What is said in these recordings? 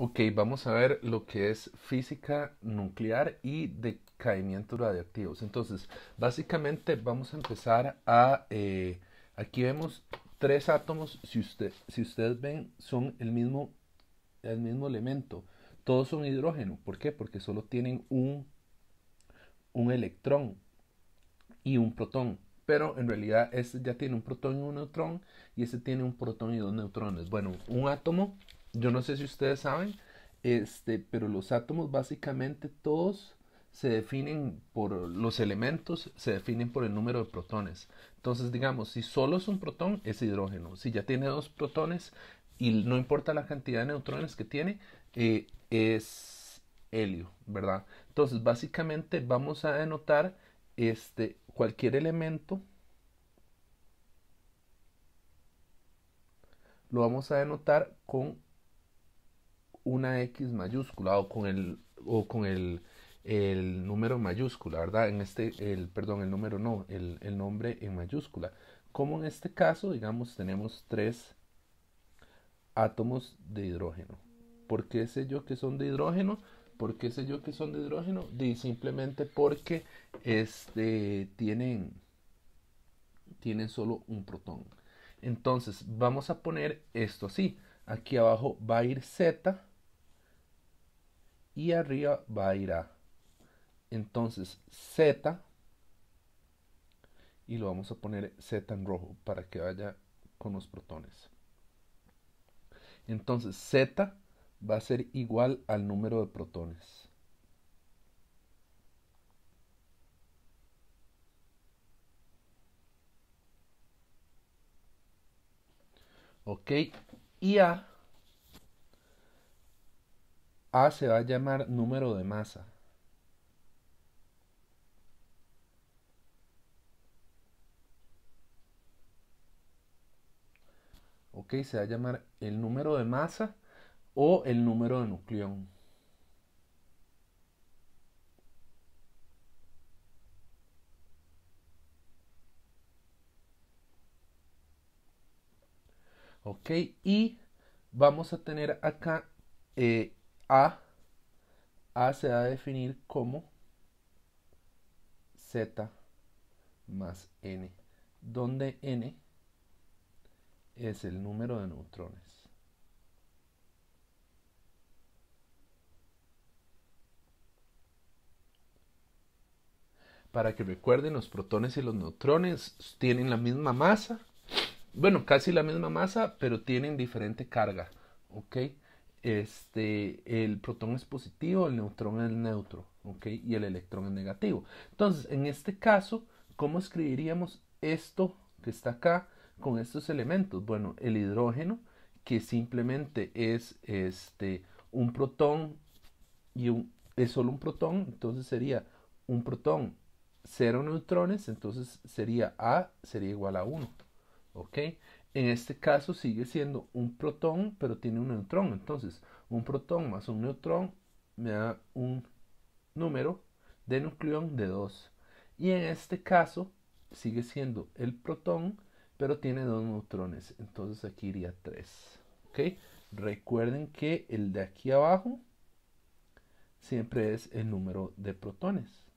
Ok, vamos a ver lo que es física nuclear y decaimiento radiactivo. Entonces, básicamente vamos a empezar a... Eh, aquí vemos tres átomos, si, usted, si ustedes ven, son el mismo, el mismo elemento. Todos son hidrógeno. ¿Por qué? Porque solo tienen un, un electrón y un protón pero en realidad este ya tiene un protón y un neutrón y este tiene un protón y dos neutrones. Bueno, un átomo yo no sé si ustedes saben, este, pero los átomos básicamente todos se definen por los elementos, se definen por el número de protones. Entonces, digamos, si solo es un protón, es hidrógeno. Si ya tiene dos protones y no importa la cantidad de neutrones que tiene, eh, es helio, ¿verdad? Entonces, básicamente vamos a denotar este, cualquier elemento. Lo vamos a denotar con una X mayúscula o con el, o con el, número mayúscula, ¿verdad? En este, el, perdón, el número no, el, nombre en mayúscula. Como en este caso, digamos, tenemos tres átomos de hidrógeno. ¿Por qué sé yo que son de hidrógeno? ¿Por qué sé yo que son de hidrógeno? simplemente porque este, tienen, tienen solo un protón. Entonces, vamos a poner esto así. Aquí abajo va a ir Z y arriba va a ir A. Entonces Z, y lo vamos a poner Z en rojo para que vaya con los protones. Entonces Z va a ser igual al número de protones. Ok, y A a se va a llamar número de masa. Ok, se va a llamar el número de masa o el número de nucleón. Ok, y vamos a tener acá eh, a, A se va a definir como Z más N, donde N es el número de neutrones. Para que recuerden, los protones y los neutrones tienen la misma masa, bueno, casi la misma masa, pero tienen diferente carga, ¿ok? este, el protón es positivo, el neutrón es neutro, ¿ok? Y el electrón es negativo. Entonces, en este caso, ¿cómo escribiríamos esto que está acá con estos elementos? Bueno, el hidrógeno, que simplemente es este, un protón y un, es solo un protón, entonces sería un protón, cero neutrones, entonces sería A, sería igual a 1, ¿ok? En este caso sigue siendo un protón, pero tiene un neutrón. Entonces, un protón más un neutrón me da un número de nucleón de 2. Y en este caso sigue siendo el protón, pero tiene dos neutrones. Entonces aquí iría 3. Recuerden que el de aquí abajo siempre es el número de protones.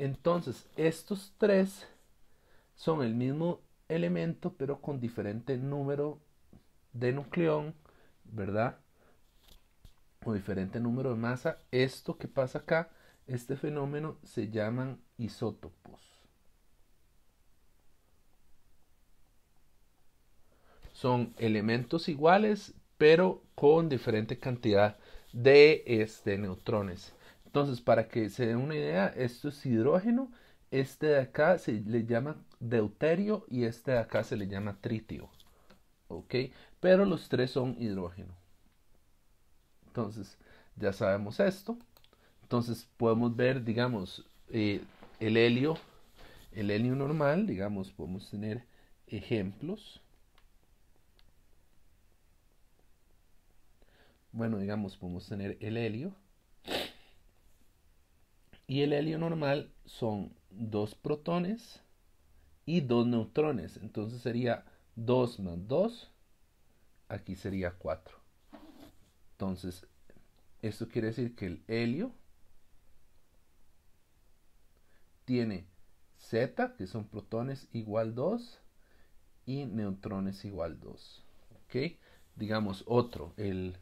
Entonces, estos tres son el mismo elemento, pero con diferente número de nucleón, ¿verdad? O diferente número de masa. Esto que pasa acá, este fenómeno se llaman isótopos. Son elementos iguales, pero con diferente cantidad de este, neutrones. Entonces, para que se den una idea, esto es hidrógeno, este de acá se le llama deuterio y este de acá se le llama tritio. ¿Ok? Pero los tres son hidrógeno. Entonces, ya sabemos esto. Entonces, podemos ver, digamos, eh, el helio, el helio normal, digamos, podemos tener ejemplos. Bueno, digamos, podemos tener el helio. Y el helio normal son dos protones y dos neutrones. Entonces sería 2 más 2. Aquí sería 4. Entonces, esto quiere decir que el helio tiene Z, que son protones igual 2, y neutrones igual 2. ¿Ok? Digamos otro, el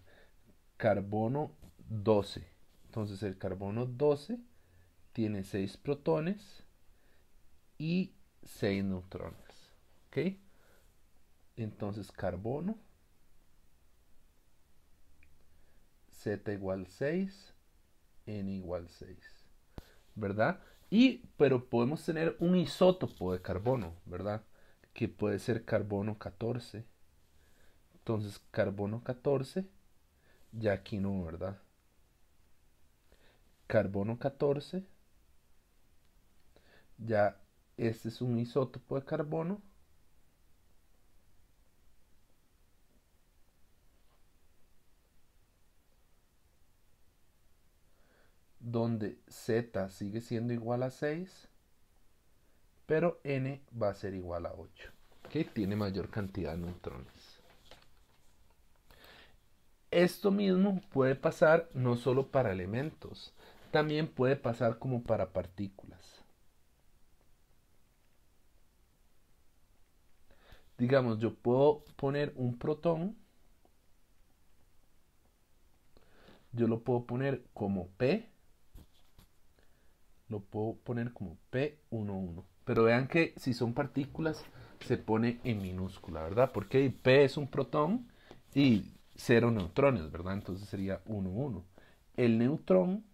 carbono 12. Entonces el carbono 12 tiene 6 protones y 6 neutrones. ¿Ok? Entonces carbono. Z igual 6, N igual 6. ¿Verdad? Y, pero podemos tener un isótopo de carbono, ¿verdad? Que puede ser carbono 14. Entonces, carbono 14, ya aquí no, ¿verdad? Carbono 14 ya este es un isótopo de carbono. donde z sigue siendo igual a 6, pero n va a ser igual a 8, que tiene mayor cantidad de neutrones. Esto mismo puede pasar no solo para elementos, también puede pasar como para partículas. digamos, yo puedo poner un protón, yo lo puedo poner como P, lo puedo poner como P11. Pero vean que si son partículas se pone en minúscula, ¿verdad? Porque P es un protón y cero neutrones, ¿verdad? Entonces sería 1, 1. El neutrón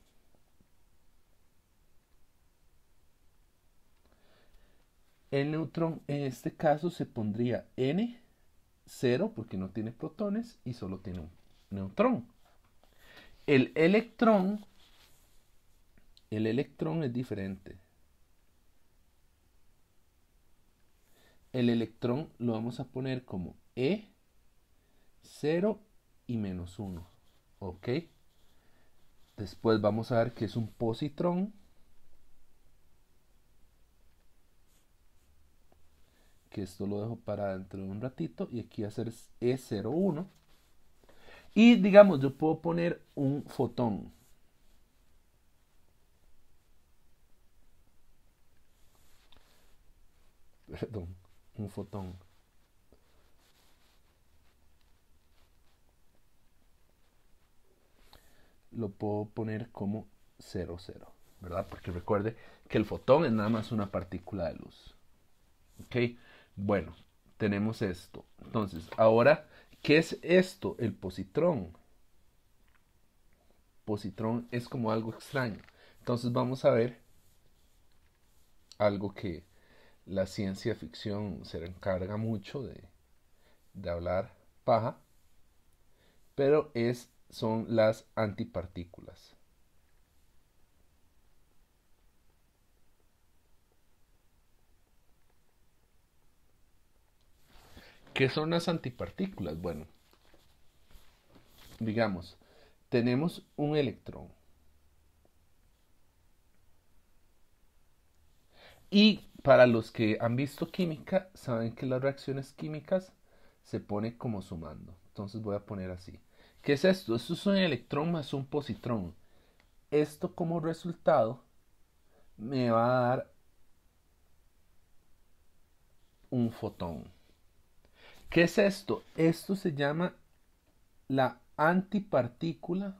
El neutrón en este caso se pondría N, 0 porque no tiene protones y solo tiene un neutrón. El electrón, el electrón es diferente. El electrón lo vamos a poner como E, 0 y menos 1. ¿Ok? Después vamos a ver que es un positrón. que esto lo dejo para dentro de un ratito y aquí hacer E01 y digamos yo puedo poner un fotón perdón un fotón lo puedo poner como 00 ¿verdad? Porque recuerde que el fotón es nada más una partícula de luz. ¿Ok? Bueno, tenemos esto. Entonces, ahora, ¿qué es esto? El positrón. Positrón es como algo extraño. Entonces vamos a ver algo que la ciencia ficción se encarga mucho de, hablar paja, pero es, son las antipartículas. ¿Qué son las antipartículas? Bueno, digamos, tenemos un electrón. Y para los que han visto química, saben que las reacciones químicas se pone como sumando. Entonces voy a poner así. ¿Qué es esto? Esto es un electrón más un positrón. Esto como resultado me va a dar un fotón. ¿Qué es esto? Esto se llama la antipartícula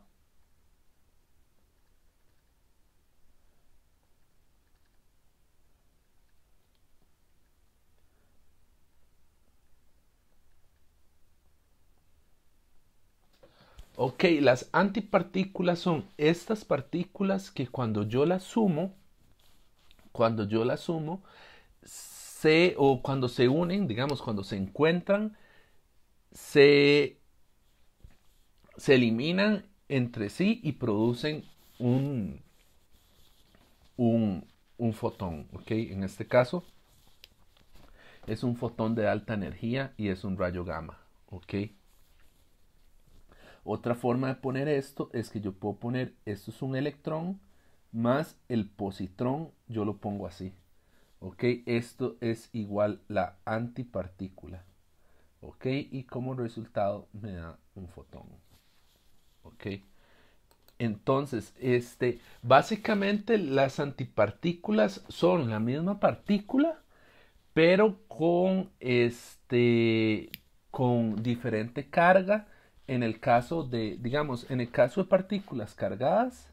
Ok, las antipartículas son estas partículas que cuando yo las sumo, cuando yo las sumo, o cuando se unen, digamos, cuando se encuentran, se, eliminan entre sí y producen un, un, un fotón, ¿ok? En este caso es un fotón de alta energía y es un rayo gamma, ¿ok? Otra forma de poner esto es que yo puedo poner, esto es un electrón más el positrón, yo lo pongo así, ¿Ok? Esto es igual la antipartícula. ¿Ok? Y como resultado me da un fotón. ¿Ok? Entonces, este, básicamente las antipartículas son la misma partícula, pero con este, con diferente carga. En el caso de, digamos, en el caso de partículas cargadas,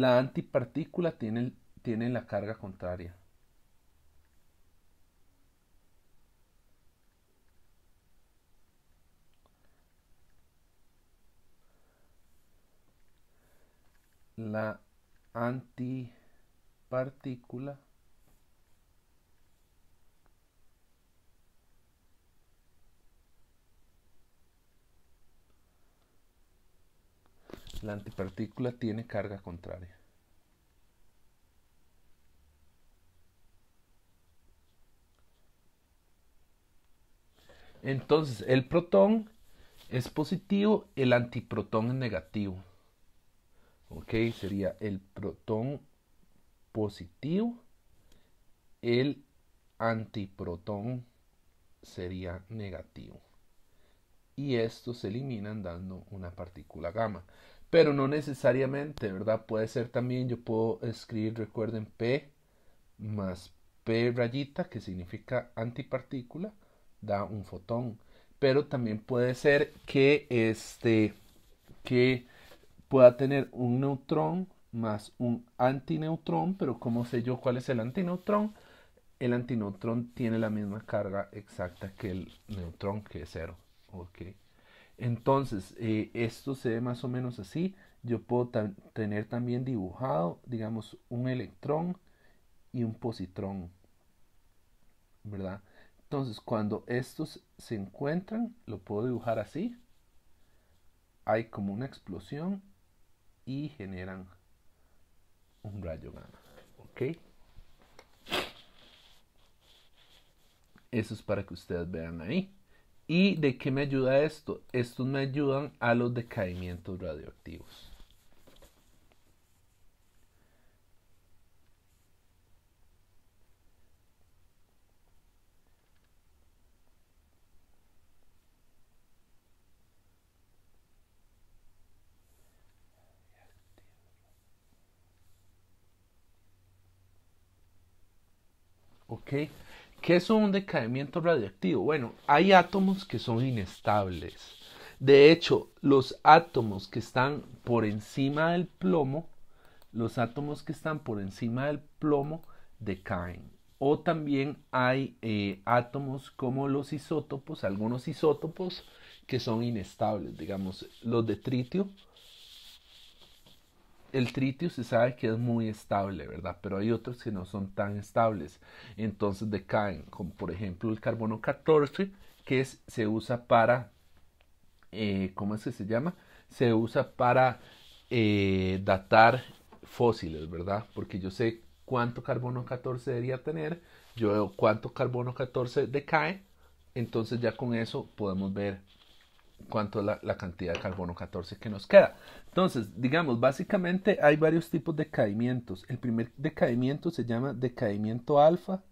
La antipartícula tiene, tiene la carga contraria. La antipartícula la antipartícula tiene carga contraria. Entonces, el protón es positivo, el antiprotón es negativo. Ok, sería el protón positivo, el antiprotón sería negativo. Y estos se eliminan dando una partícula gamma pero no necesariamente, ¿verdad? Puede ser también, yo puedo escribir, recuerden, P más P rayita, que significa antipartícula, da un fotón. Pero también puede ser que este, que pueda tener un neutrón más un antineutrón, pero ¿cómo sé yo cuál es el antineutrón? El antineutrón tiene la misma carga exacta que el neutrón, que es cero. Okay. Entonces, eh, esto se ve más o menos así. Yo puedo tener también dibujado, digamos, un electrón y un positrón. ¿Verdad? Entonces, cuando estos se encuentran, lo puedo dibujar así. Hay como una explosión y generan un rayo gamma. ¿Ok? Eso es para que ustedes vean ahí. ¿Y de qué me ayuda esto? Estos me ayudan a los decaimientos radioactivos. Ok, ¿Qué es un decaimiento radiactivo Bueno, hay átomos que son inestables. De hecho, los átomos que están por encima del plomo, los átomos que están por encima del plomo decaen. O también hay eh, átomos como los isótopos, algunos isótopos que son inestables, digamos, los de tritio el tritio se sabe que es muy estable, ¿verdad? Pero hay otros que no son tan estables. Entonces decaen, como por ejemplo el carbono 14, que es, se usa para, eh, ¿cómo es que se llama? Se usa para eh, datar fósiles, ¿verdad? Porque yo sé cuánto carbono 14 debería tener, yo veo cuánto carbono 14 decae, entonces ya con eso podemos ver cuánto es la, cantidad de carbono 14 que nos queda. Entonces, digamos, básicamente hay varios tipos de caimientos. El primer decaimiento se llama decaimiento alfa.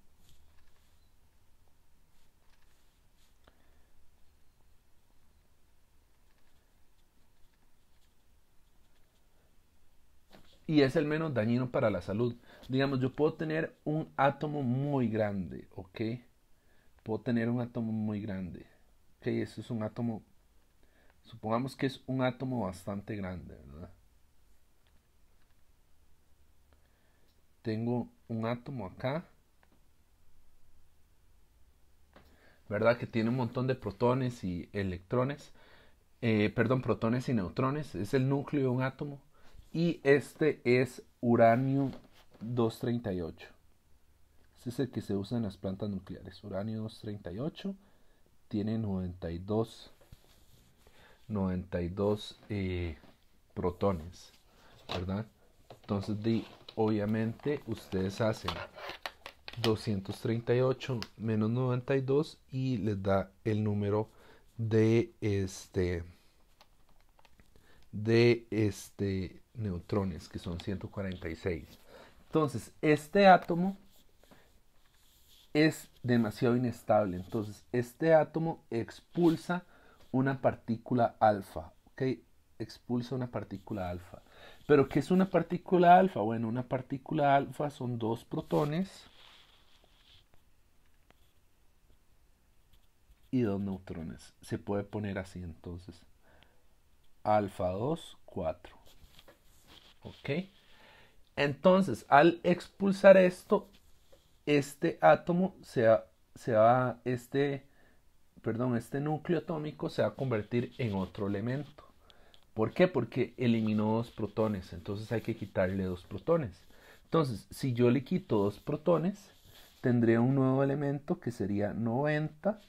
Y es el menos dañino para la salud. Digamos, yo puedo tener un átomo muy grande, ¿ok? Puedo tener un átomo muy grande. Ok, eso es un átomo Supongamos que es un átomo bastante grande, ¿verdad? Tengo un átomo acá, ¿verdad? Que tiene un montón de protones y electrones, eh, perdón, protones y neutrones, es el núcleo de un átomo. Y este es uranio 238. Este es el que se usa en las plantas nucleares. Uranio 238 tiene 92 92 eh, protones, ¿verdad? Entonces, obviamente, ustedes hacen 238 menos 92 y les da el número de este de este neutrones que son 146 entonces este átomo es demasiado inestable entonces este átomo expulsa una partícula alfa, ¿ok? Expulsa una partícula alfa. ¿Pero qué es una partícula alfa? Bueno, una partícula alfa son dos protones y dos neutrones. Se puede poner así entonces. Alfa 2, 4. ¿Ok? Entonces, al expulsar esto, este átomo se va, se va este perdón, este núcleo atómico se va a convertir en otro elemento. ¿Por qué? Porque eliminó dos protones, entonces hay que quitarle dos protones. Entonces, si yo le quito dos protones, tendría un nuevo elemento que sería 90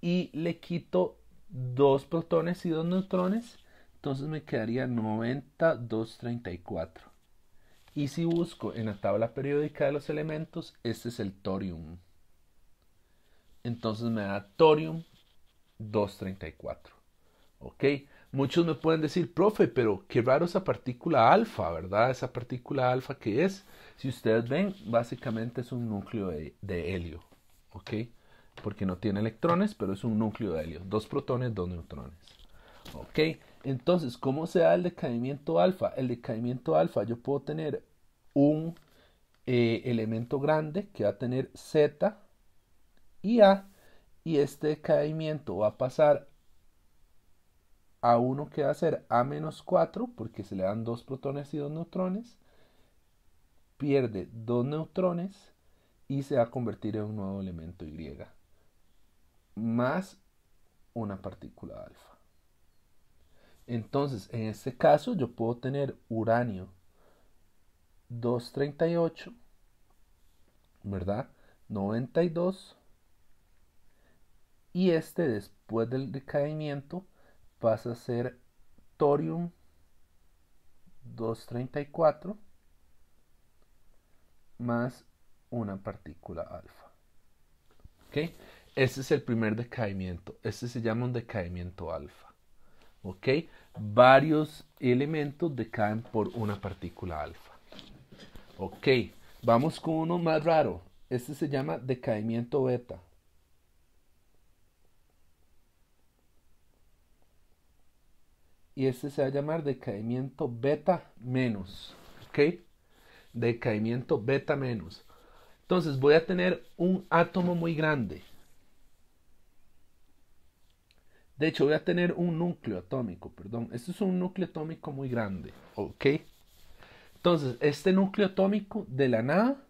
y le quito dos protones y dos neutrones, entonces me quedaría 90, 234. Y si busco en la tabla periódica de los elementos, este es el torium entonces me da thorium 234. ¿Ok? Muchos me pueden decir, profe, pero qué raro esa partícula alfa, ¿verdad? Esa partícula alfa que es, si ustedes ven, básicamente es un núcleo de, helio, ¿ok? Porque no tiene electrones, pero es un núcleo de helio. Dos protones, dos neutrones. ¿Ok? Entonces, ¿cómo se da el decaimiento alfa? El decaimiento alfa, yo puedo tener un eh, elemento grande que va a tener Z a y este decaimiento va a pasar a uno que va a ser A menos 4 porque se le dan dos protones y dos neutrones, pierde dos neutrones y se va a convertir en un nuevo elemento Y más una partícula alfa. Entonces, en este caso yo puedo tener uranio 238, ¿verdad? 92 y este después del decaimiento pasa a ser thorium 234 más una partícula alfa. ¿Ok? Este es el primer decaimiento. Este se llama un decaimiento alfa. ¿Ok? Varios elementos decaen por una partícula alfa. ¿Ok? Vamos con uno más raro. Este se llama decaimiento beta. y este se va a llamar decaimiento beta menos. ¿Ok? Decaimiento beta menos. Entonces voy a tener un átomo muy grande. De hecho, voy a tener un núcleo atómico, perdón. Este es un núcleo atómico muy grande, ¿ok? Entonces, este núcleo atómico de la nada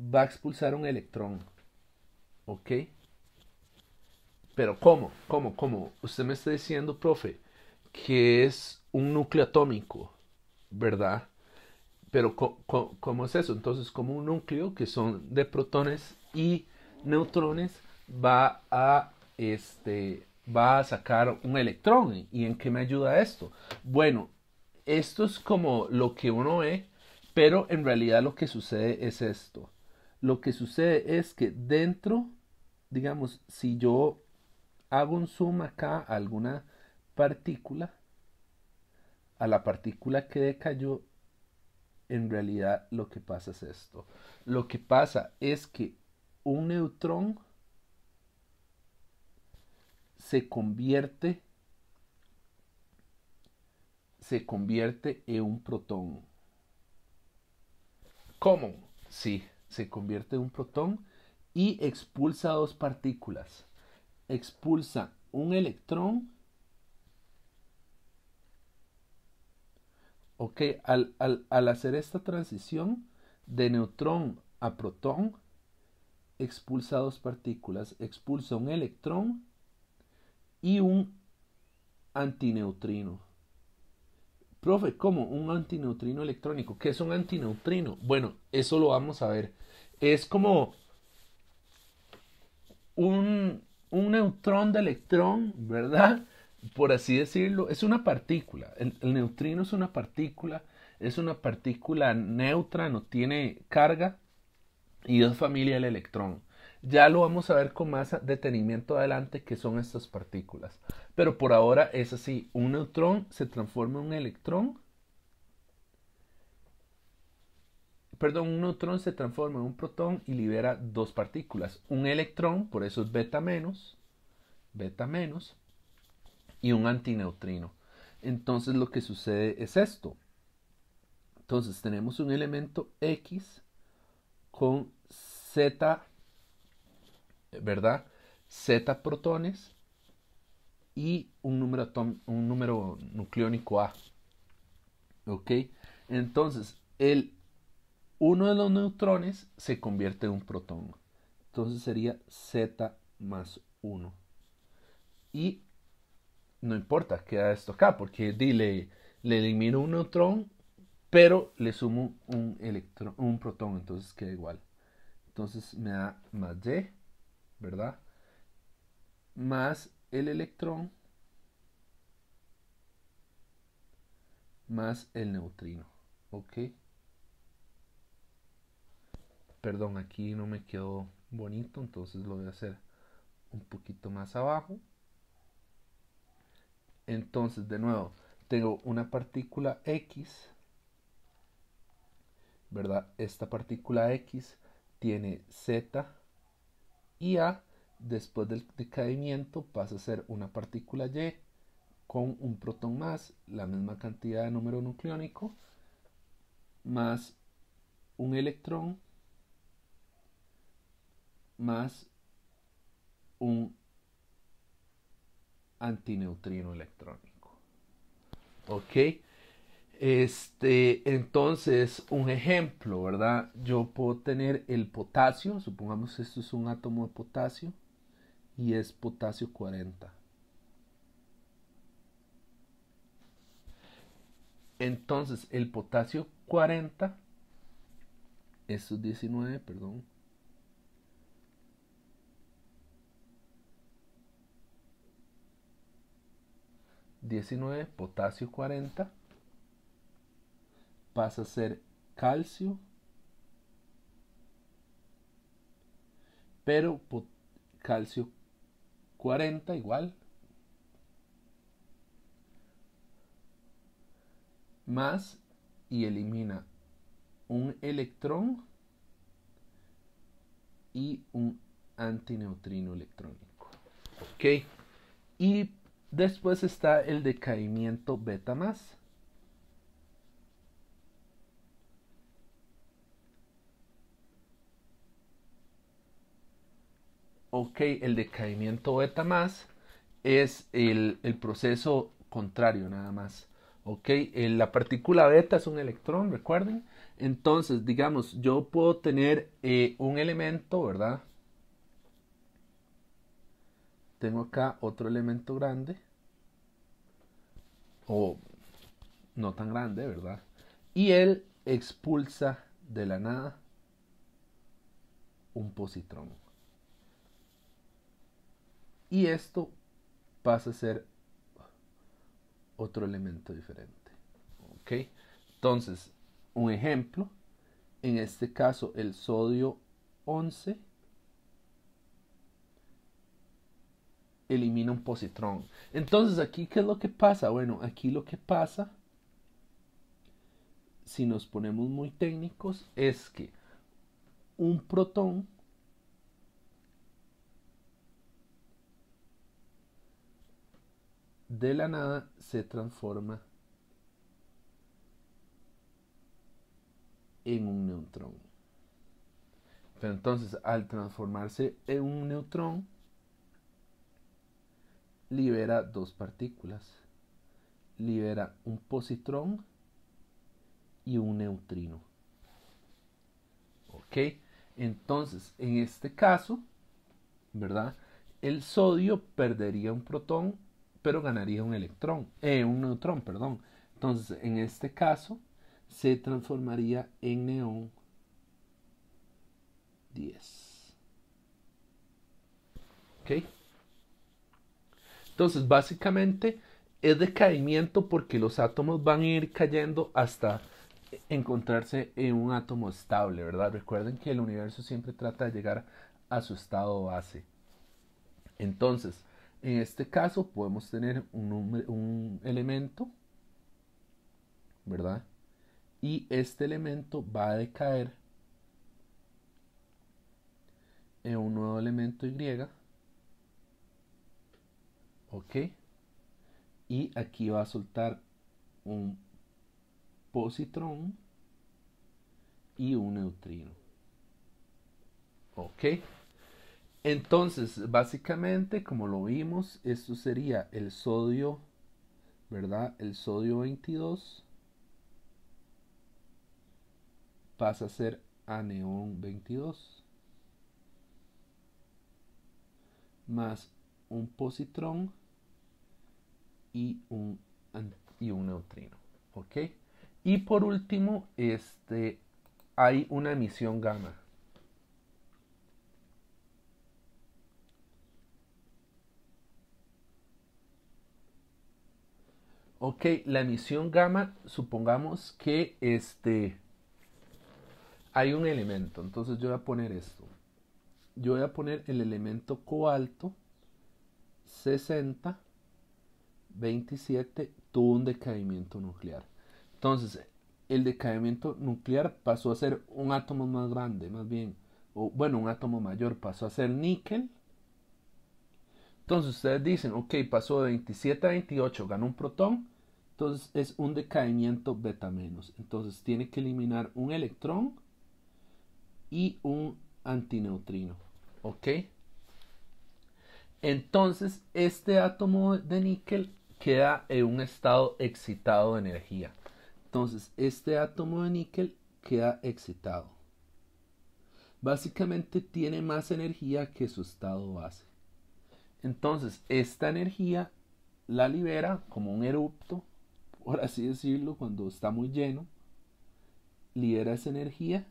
va a expulsar un electrón, ¿ok? Pero ¿cómo? ¿Cómo? ¿Cómo? Usted me está diciendo, profe, que es un núcleo atómico, ¿verdad? Pero ¿cómo, es eso? Entonces, como un núcleo que son de protones y neutrones va a este va a sacar un electrón y en qué me ayuda esto bueno esto es como lo que uno ve pero en realidad lo que sucede es esto lo que sucede es que dentro digamos si yo hago un zoom acá a alguna partícula, a la partícula que decayó, en realidad lo que pasa es esto. Lo que pasa es que un neutrón se convierte se convierte en un protón. ¿Cómo? Sí, se convierte en un protón y expulsa dos partículas expulsa un electrón ok al, hacer esta transición de neutrón a protón expulsa dos partículas expulsa un electrón y un antineutrino profe, ¿cómo? Un antineutrino electrónico. ¿Qué es un antineutrino? Bueno, eso lo vamos a ver. Es como un, un neutrón de electrón, ¿verdad? Por así decirlo, es una partícula. El, neutrino es una partícula, es una partícula neutra, no tiene carga y es familia del electrón. Ya lo vamos a ver con más detenimiento adelante que son estas partículas. Pero por ahora es así, un neutrón se transforma en un electrón perdón, un neutrón se transforma en un protón y libera dos partículas. Un electrón, por eso es beta menos, beta menos, y un antineutrino. Entonces lo que sucede es esto. Entonces tenemos un elemento X con Z, ¿verdad? Z protones y un número, un número nucleónico A. ¿Ok? Entonces, el uno de los neutrones se convierte en un protón. Entonces sería Z más 1. Y no importa, queda esto acá, porque dile, le elimino un neutrón, pero le sumo un, electrón, un protón, entonces queda igual. Entonces me da más Y, ¿verdad? Más el electrón, más el neutrino, ¿ok? perdón, aquí no me quedó bonito, entonces lo voy a hacer un poquito más abajo. Entonces, de nuevo, tengo una partícula X, ¿verdad? Esta partícula X tiene Z y A. Después del decaimiento pasa a ser una partícula Y con un protón más, la misma cantidad de número nucleónico, más un electrón más un antineutrino electrónico. ¿Ok? Este, entonces, un ejemplo, ¿verdad? Yo puedo tener el potasio, supongamos esto es un átomo de potasio, y es potasio 40. Entonces, el potasio 40, esto es 19, perdón, 19, potasio 40, pasa a ser calcio, pero calcio 40 igual, más y elimina un electrón y un antineutrino electrónico. Y Después está el decaimiento beta más. Ok, el decaimiento beta más es el, proceso contrario nada más. Ok, la partícula beta es un electrón, recuerden. Entonces, digamos, yo puedo tener eh, un elemento, ¿verdad? tengo acá otro elemento grande o no tan grande, ¿verdad? Y él expulsa de la nada un positrón. Y esto pasa a ser otro elemento diferente. ¿Ok? Entonces, un ejemplo, en este caso el sodio 11 elimina un positrón. Entonces, aquí, ¿qué es lo que pasa? Bueno, aquí lo que pasa, si nos ponemos muy técnicos, es que un protón de la nada se transforma en un neutrón. Pero entonces, al transformarse en un neutrón, libera dos partículas. Libera un positrón y un neutrino. ¿Ok? Entonces, en este caso, ¿verdad? El sodio perdería un protón, pero ganaría un electrón, eh, un neutrón, perdón. Entonces, en este caso, se transformaría en neón 10. ¿Ok? Entonces, básicamente es decaimiento porque los átomos van a ir cayendo hasta encontrarse en un átomo estable, ¿verdad? Recuerden que el universo siempre trata de llegar a su estado base. Entonces, en este caso podemos tener un, elemento, ¿verdad? Y este elemento va a decaer en un nuevo elemento Y ok y aquí va a soltar un positrón y un neutrino ok entonces básicamente como lo vimos esto sería el sodio verdad el sodio 22 pasa a ser aneón 22 más un positrón y un, y un neutrino. ¿Ok? Y por último, este, hay una emisión gamma. Ok, la emisión gamma, supongamos que este, hay un elemento. Entonces yo voy a poner esto. Yo voy a poner el elemento coalto 60 27 tuvo un decaimiento nuclear. Entonces, el decaimiento nuclear pasó a ser un átomo más grande, más bien, o bueno, un átomo mayor, pasó a ser níquel. Entonces ustedes dicen, ok, pasó de 27 a 28, ganó un protón, entonces es un decaimiento beta menos. Entonces tiene que eliminar un electrón y un antineutrino, ¿ok? Entonces este átomo de níquel queda en un estado excitado de energía. Entonces, este átomo de níquel queda excitado. Básicamente tiene más energía que su estado base. Entonces, esta energía la libera como un erupto, por así decirlo, cuando está muy lleno. Libera esa energía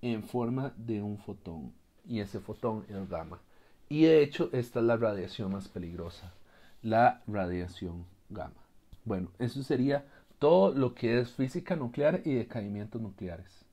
en forma de un fotón. Y ese fotón es gamma. Y de hecho, esta es la radiación más peligrosa la radiación gamma. Bueno, eso sería todo lo que es física nuclear y decaimientos nucleares.